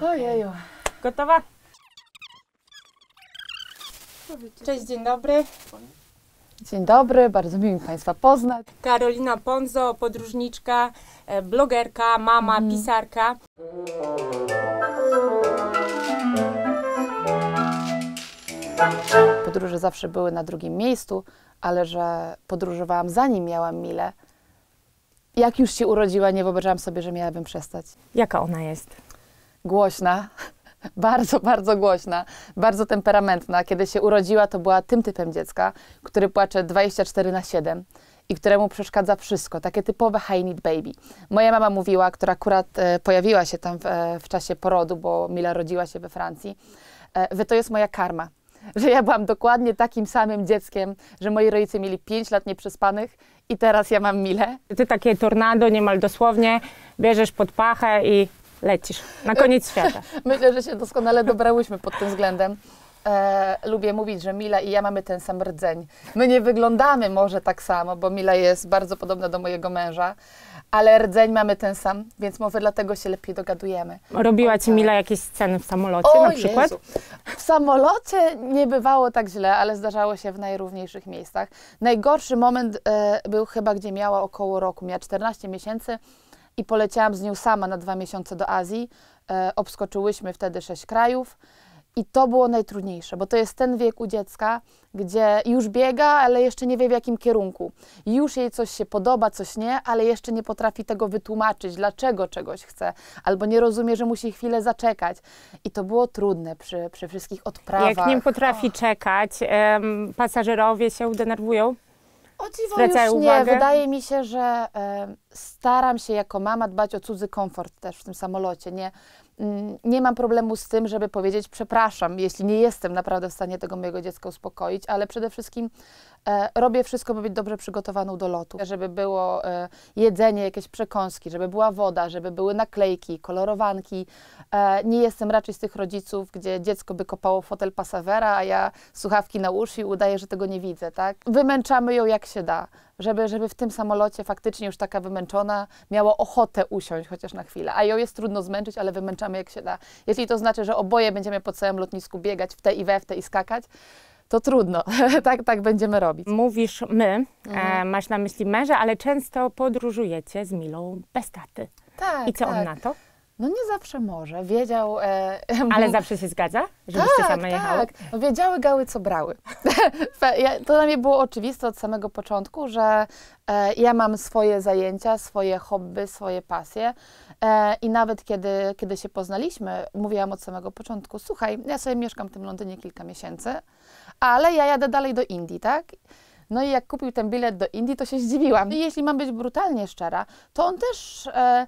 Ojeju. Gotowa? Cześć, dzień dobry. Dzień dobry, bardzo miło mi Państwa poznać. Karolina Ponzo, podróżniczka, e, blogerka, mama, mm. pisarka. Podróże zawsze były na drugim miejscu, ale że podróżowałam zanim miałam Mile. Jak już się urodziła, nie wyobrażałam sobie, że miałabym przestać. Jaka ona jest? głośna, bardzo, bardzo głośna, bardzo temperamentna. Kiedy się urodziła, to była tym typem dziecka, który płacze 24 na 7 i któremu przeszkadza wszystko, takie typowe high need baby. Moja mama mówiła, która akurat e, pojawiła się tam w, e, w, czasie porodu, bo Mila rodziła się we Francji, e, że to jest moja karma, że ja byłam dokładnie takim samym dzieckiem, że moi rodzice mieli 5 lat nieprzespanych i teraz ja mam Milę. Ty takie tornado niemal dosłownie bierzesz pod pachę i lecisz na koniec świata. Myślę, że się doskonale dobrałyśmy pod tym względem. E, lubię mówić, że Mila i ja mamy ten sam rdzeń. My nie wyglądamy może tak samo, bo Mila jest bardzo podobna do mojego męża, ale rdzeń mamy ten sam, więc może dlatego się lepiej dogadujemy. Robiła ci Mila jakieś sceny w samolocie o, na przykład? Jezu. W samolocie nie bywało tak źle, ale zdarzało się w najrówniejszych miejscach. Najgorszy moment e, był chyba, gdzie miała około roku, miała 14 miesięcy i poleciałam z nią sama na dwa miesiące do Azji. E, obskoczyłyśmy wtedy sześć krajów. I to było najtrudniejsze, bo to jest ten wiek u dziecka, gdzie już biega, ale jeszcze nie wie w jakim kierunku. Już jej coś się podoba, coś nie, ale jeszcze nie potrafi tego wytłumaczyć, dlaczego czegoś chce, albo nie rozumie, że musi chwilę zaczekać. I to było trudne przy, przy wszystkich odprawach. Jak nie potrafi oh. czekać, pasażerowie się denerwują? O dziwo, już nie. Uwagę. Wydaje mi się, że staram się jako mama dbać o cudzy komfort też w tym samolocie. Nie, mm, nie mam problemu z tym, żeby powiedzieć przepraszam, jeśli nie jestem naprawdę w stanie tego mojego dziecka uspokoić, ale przede wszystkim e, robię wszystko, by być dobrze przygotowaną do lotu, żeby było e, jedzenie, jakieś przekąski, żeby była woda, żeby były naklejki, kolorowanki. E, nie jestem raczej z tych rodziców, gdzie dziecko by kopało fotel pasawera, a ja słuchawki na uszy i udaję, że tego nie widzę, tak? Wymęczamy ją jak się da żeby, żeby w tym samolocie faktycznie już taka wymęczona miała ochotę usiąść chociaż na chwilę. A ją jest trudno zmęczyć, ale wymęczamy jak się da. Jeśli to znaczy, że oboje będziemy po całym lotnisku biegać w te i we, w te i skakać, to trudno. tak, tak będziemy robić. Mówisz my, e, mhm. e, masz na myśli męża, ale często podróżujecie z Milą bez taty. Tak, I co tak. on na to? No nie zawsze może. Wiedział. E, Ale zawsze się zgadza, żebyście tak, same tak. jechały? No, wiedziały gały, co brały. to dla mnie było oczywiste od samego początku, że e, ja mam swoje zajęcia, swoje hobby, swoje pasje. E, I nawet kiedy, kiedy się poznaliśmy, mówiłam od samego początku, słuchaj, ja sobie mieszkam w tym Londynie kilka miesięcy, ale ja jadę dalej do Indii, tak? No i jak kupił ten bilet do Indii, to się zdziwiłam. I jeśli mam być brutalnie szczera, to on też e,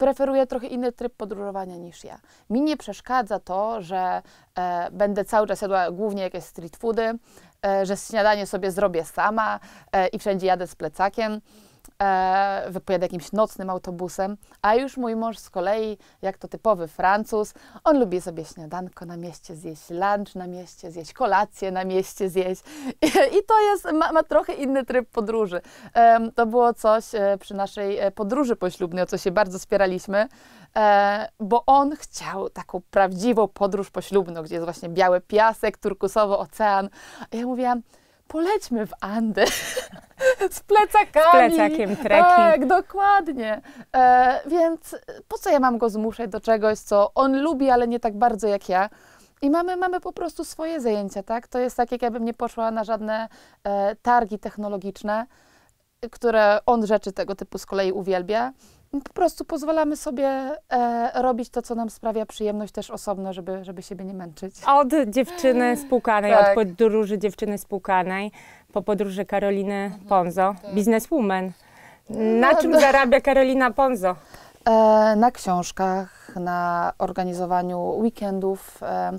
preferuje trochę inny tryb podróżowania niż ja. Mi nie przeszkadza to, że e, będę cały czas jadła głównie jakieś street foody, e, że śniadanie sobie zrobię sama e, i wszędzie jadę z plecakiem e, wypojadę jakimś nocnym autobusem, a już mój mąż z kolei, jak to typowy Francuz, on lubi sobie śniadanko na mieście zjeść, lunch na mieście zjeść, kolację na mieście zjeść i, i to jest, ma, ma, trochę inny tryb podróży. E, to było coś e, przy naszej e, podróży poślubnej, o co się bardzo spieraliśmy, e, bo on chciał taką prawdziwą podróż poślubną, gdzie jest właśnie biały piasek, turkusowy ocean. I ja mówiłam, polećmy w Andy. Z plecakami. Z plecakiem trekking. Tak, dokładnie. E, więc po co ja mam go zmuszać do czegoś, co on lubi, ale nie tak bardzo jak ja? I mamy, mamy po prostu swoje zajęcia, tak? To jest tak, jak ja bym nie poszła na żadne e, targi technologiczne, które on rzeczy tego typu z kolei uwielbia po prostu pozwalamy sobie e, robić to, co nam sprawia przyjemność też osobno, żeby, żeby siebie nie męczyć. Od dziewczyny mm. spłukanej, tak. od podróży dziewczyny spłukanej, po podróży Karoliny mhm, Ponzo, tak. bizneswoman. Na no, czym no. zarabia Karolina Ponzo? E, na książkach, na organizowaniu weekendów. E,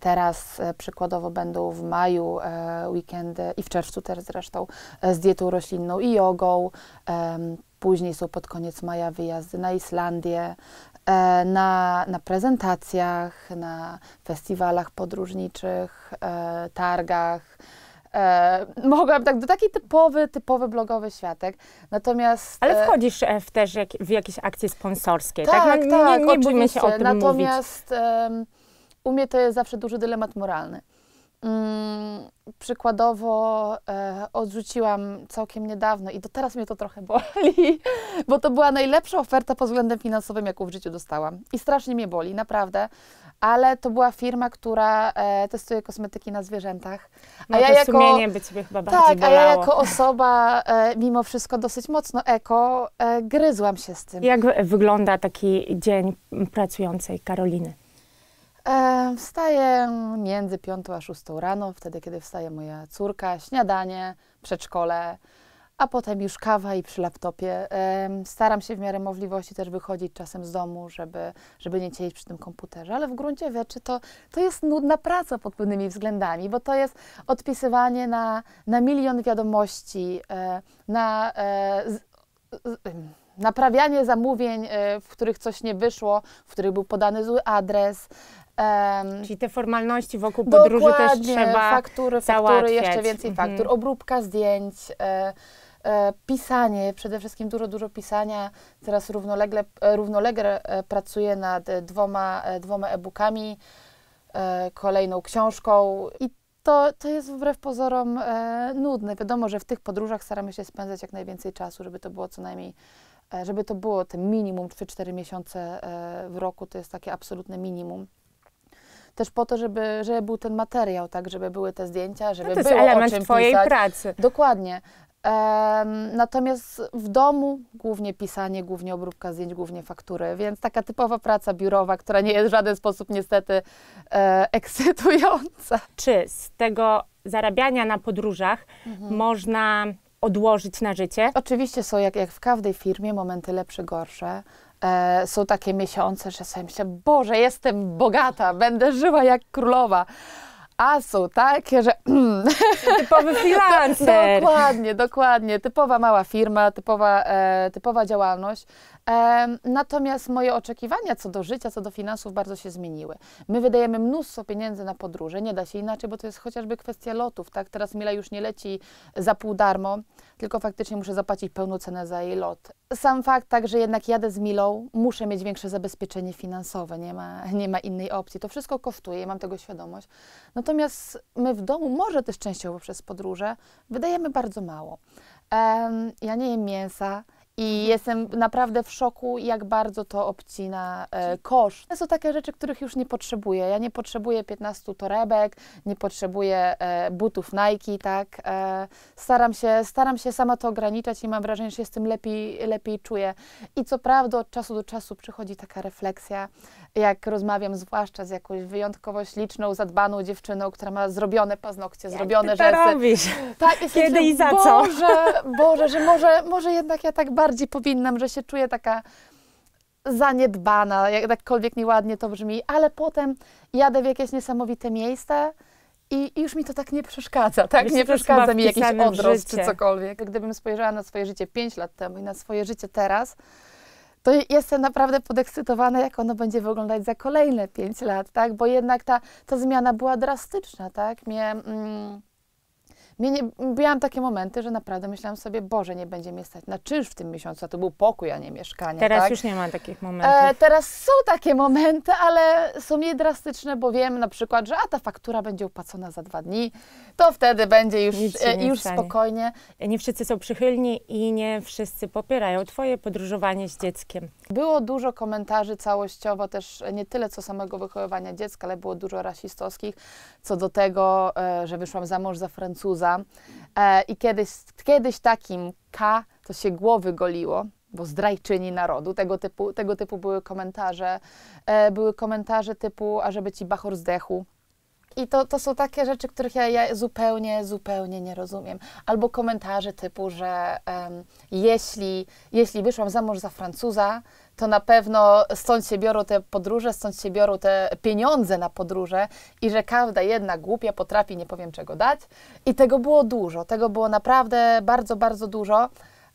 teraz e, przykładowo będą w maju e, weekendy i w czerwcu też zresztą e, z dietą roślinną i jogą. E, Później są pod koniec maja wyjazdy na Islandię, e, na, na prezentacjach, na festiwalach podróżniczych, e, targach. E, mogłam tak, do taki typowy, typowy blogowy światek. Natomiast... Ale e, wchodzisz w też jak, w jakieś akcje sponsorskie, tak? Tak, no, tak, nie, nie tak, bójmy się o tym Natomiast mówić. um, u mnie to jest zawsze duży dylemat moralny. Mm, przykładowo e, odrzuciłam całkiem niedawno i do teraz mnie to trochę boli, bo to była najlepsza oferta pod względem finansowym, jaką w życiu dostałam. I strasznie mnie boli, naprawdę. Ale to była firma, która e, testuje kosmetyki na zwierzętach. A no ja to jako, sumienie by ciebie chyba bardziej Tak, a ja jako osoba e, mimo wszystko dosyć mocno eko e, gryzłam się z tym. Jak wygląda taki dzień pracującej Karoliny? E, wstaję między 5 a 6 rano, wtedy kiedy wstaje moja córka, śniadanie, przedszkole, a potem już kawa i przy laptopie. E, staram się w miarę możliwości też wychodzić czasem z domu, żeby, żeby nie siedzieć przy tym komputerze, ale w gruncie rzeczy to, to jest nudna praca pod pewnymi względami, bo to jest odpisywanie na, na milion wiadomości, e, na z, z, naprawianie zamówień, w których coś nie wyszło, w których był podany zły adres, Um, Czyli te formalności wokół podróży też trzeba faktury, załatwiać. faktury, jeszcze więcej mhm. faktur, obróbka zdjęć, e, e, pisanie, przede wszystkim dużo, dużo pisania. Teraz równolegle, e, równolegle e, pracuję nad dwoma, e, dwoma e-bookami, e, kolejną książką i to, to jest wbrew pozorom nudne. Wiadomo, że w tych podróżach staramy się spędzać jak najwięcej czasu, żeby to było co najmniej żeby to było te minimum 3-4 miesiące w roku, to jest takie absolutne minimum też po to, żeby, żeby był ten materiał, tak, żeby były te zdjęcia, żeby no to było jest element o czym twojej pisać. pracy. Dokładnie. natomiast w domu głównie pisanie, głównie obróbka zdjęć, głównie faktury, więc taka typowa praca biurowa, która nie jest w żaden sposób niestety e, ekscytująca. Czy z tego zarabiania na podróżach mhm. można odłożyć na życie? Oczywiście są, jak, jak w każdej firmie, momenty lepsze, gorsze. E, są takie miesiące, że sobie myślę, Boże, jestem bogata, będę żyła jak królowa. A są takie, że Właśnie typowy no, freelancer. dokładnie, dokładnie. Typowa mała firma, typowa, e, typowa działalność. E, natomiast moje oczekiwania co do życia, co do finansów bardzo się zmieniły. My wydajemy mnóstwo pieniędzy na podróże, nie da się inaczej, bo to jest chociażby kwestia lotów, tak? Teraz Mila już nie leci za pół darmo, tylko faktycznie muszę zapłacić pełną cenę za jej lot. Sam fakt tak, że jednak jadę z Milą, muszę mieć większe zabezpieczenie finansowe, nie ma, nie ma innej opcji. To wszystko kosztuje, mam tego świadomość. Natomiast my w domu może też częściowo albo przez podróże, wydajemy bardzo mało. Um, ja nie jem mięsa, i mhm. jestem naprawdę w szoku, jak bardzo to obcina e, koszt. To są takie rzeczy, których już nie potrzebuję. Ja nie potrzebuję 15 torebek, nie potrzebuję e, butów Nike, tak. E, staram, się, staram się sama to ograniczać i mam wrażenie, że się z tym lepiej, lepiej czuję. I co prawda od czasu do czasu przychodzi taka refleksja, jak rozmawiam zwłaszcza z jakąś wyjątkowo śliczną, zadbaną dziewczyną, która ma zrobione paznokcie, jak zrobione ty to rzeczy. Robisz? Tak, jest Kiedy i za co? Boże, Boże, że może, może jednak ja tak bardziej powinnam, że się czuję taka zaniedbana, jakkolwiek nieładnie to brzmi, ale potem jadę w jakieś niesamowite miejsca i, już mi to tak nie przeszkadza, tak? Wiesz, nie przeszkadza mi jakiś odrost czy cokolwiek. Gdybym spojrzała na swoje życie 5 lat temu i na swoje życie teraz, to jestem naprawdę podekscytowana, jak ono będzie wyglądać za kolejne 5 lat, tak? Bo jednak ta, ta zmiana była drastyczna, tak? Mnie, mm, nie, miałam takie momenty, że naprawdę myślałam sobie, Boże, nie będzie mnie stać na czynsz w tym miesiącu, a to był pokój, a nie mieszkanie. Teraz tak? już nie ma takich e, momentów. E, teraz są takie momenty, ale są niedrastyczne, bo wiem na przykład, że a ta faktura będzie upłacona za dwa dni, to wtedy będzie już, e, już spokojnie. Nie wszyscy są przychylni i nie wszyscy popierają Twoje podróżowanie z dzieckiem. Było dużo komentarzy całościowo też, nie tyle co samego wychowywania dziecka, ale było dużo rasistowskich co do tego, e, że wyszłam za mąż za Francuza, E, I kiedyś, kiedyś takim K to się głowy goliło, bo zdrajczyni narodu. Tego typu, tego typu były komentarze. E, były komentarze typu, ażeby ci bachor zdechł i to, to są takie rzeczy, których ja, ja zupełnie, zupełnie nie rozumiem. Albo komentarze typu, że um, jeśli, jeśli wyszłam za mąż za Francuza, to na pewno stąd się biorą te podróże, stąd się biorą te pieniądze na podróże i że każda jedna głupia potrafi nie powiem czego dać. I tego było dużo, tego było naprawdę bardzo, bardzo dużo.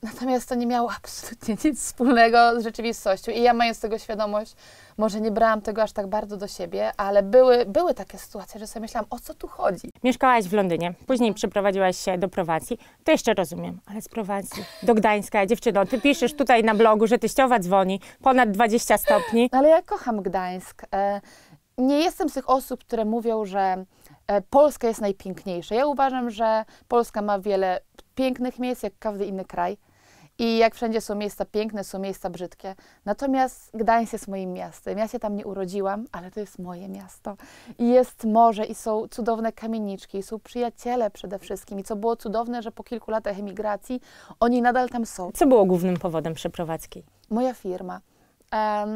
Natomiast to nie miało absolutnie nic wspólnego z rzeczywistością i ja mając tego świadomość, może nie brałam tego aż tak bardzo do siebie, ale były, były takie sytuacje, że sobie myślałam, o co tu chodzi. Mieszkałaś w Londynie, później przeprowadziłaś się do Prowacji, to jeszcze rozumiem, ale z Prowacji do Gdańska, dziewczyno, ty piszesz tutaj na blogu, że teściowa dzwoni, ponad 20 stopni. No, ale ja kocham Gdańsk. E, nie jestem z tych osób, które mówią, że e, Polska jest najpiękniejsza. Ja uważam, że Polska ma wiele pięknych miejsc, jak każdy inny kraj i jak wszędzie są miejsca piękne, są miejsca brzydkie. Natomiast Gdańsk jest moim miastem. Ja się tam nie urodziłam, ale to jest moje miasto. I jest morze, i są cudowne kamieniczki, i są przyjaciele przede wszystkim. I co było cudowne, że po kilku latach emigracji oni nadal tam są. Co było głównym powodem przeprowadzki? Moja firma. Um,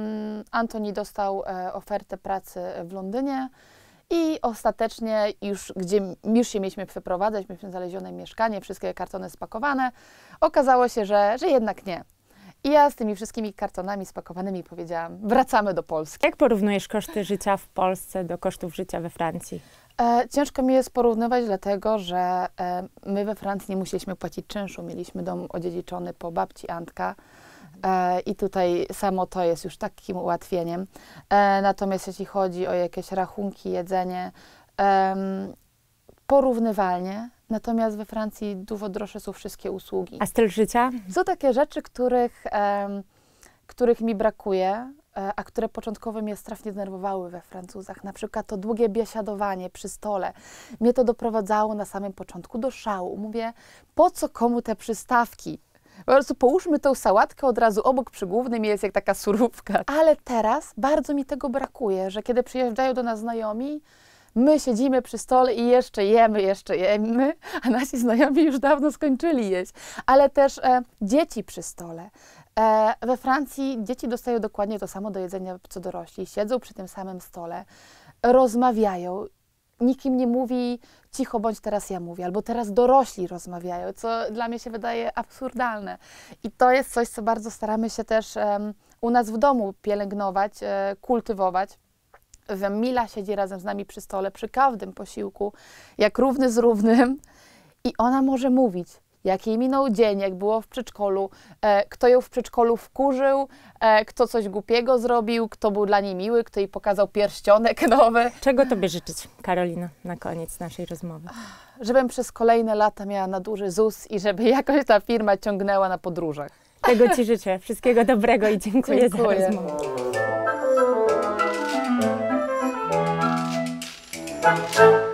Antoni dostał e, ofertę pracy w Londynie. I ostatecznie już, gdzie już się mieliśmy przeprowadzać, mieliśmy znalezione mieszkanie, wszystkie kartony spakowane, okazało się, że, że jednak nie. I ja z tymi wszystkimi kartonami spakowanymi powiedziałam, wracamy do Polski. Jak porównujesz koszty życia w Polsce do kosztów życia we Francji? E, ciężko mi jest porównywać, dlatego że e, my we Francji nie musieliśmy płacić czynszu. Mieliśmy dom odziedziczony po babci Antka. E, I tutaj samo to jest już takim ułatwieniem. E, natomiast jeśli chodzi o jakieś rachunki, jedzenie, porównywalnie, natomiast we Francji dużo droższe są wszystkie usługi. A styl życia? Są takie rzeczy, których, których mi brakuje, e, a które początkowo mnie strasznie denerwowały we Francuzach. Na przykład to długie biesiadowanie przy stole. Mnie to doprowadzało na samym początku do szału. Mówię, po co komu te przystawki? Po prostu połóżmy tą sałatkę od razu obok przy głównym jest jak taka surówka. Ale teraz bardzo mi tego brakuje, że kiedy przyjeżdżają do nas znajomi, my siedzimy przy stole i jeszcze jemy, jeszcze jemy, a nasi znajomi już dawno skończyli jeść. Ale też e, dzieci przy stole. E, we Francji dzieci dostają dokładnie to samo do jedzenia co dorośli. Siedzą przy tym samym stole, rozmawiają, nikim nie mówi cicho bądź teraz ja mówię, albo teraz dorośli rozmawiają, co dla mnie się wydaje absurdalne. I to jest coś, co bardzo staramy się też um, u nas w domu pielęgnować, e, kultywować. Wiem, Mila siedzi razem z nami przy stole, przy każdym posiłku, jak równy z równym i ona może mówić jaki minął dzień, jak było w przedszkolu, e, kto ją w przedszkolu wkurzył, e, kto coś głupiego zrobił, kto był dla niej miły, kto jej pokazał pierścionek nowy. Czego tobie życzyć, Karolina, na koniec naszej rozmowy? Żebym przez kolejne lata miała na duży ZUS i żeby jakoś ta firma ciągnęła na podróżach. Tego ci życzę. Wszystkiego dobrego i dziękuję, dziękuję. za rozmowę.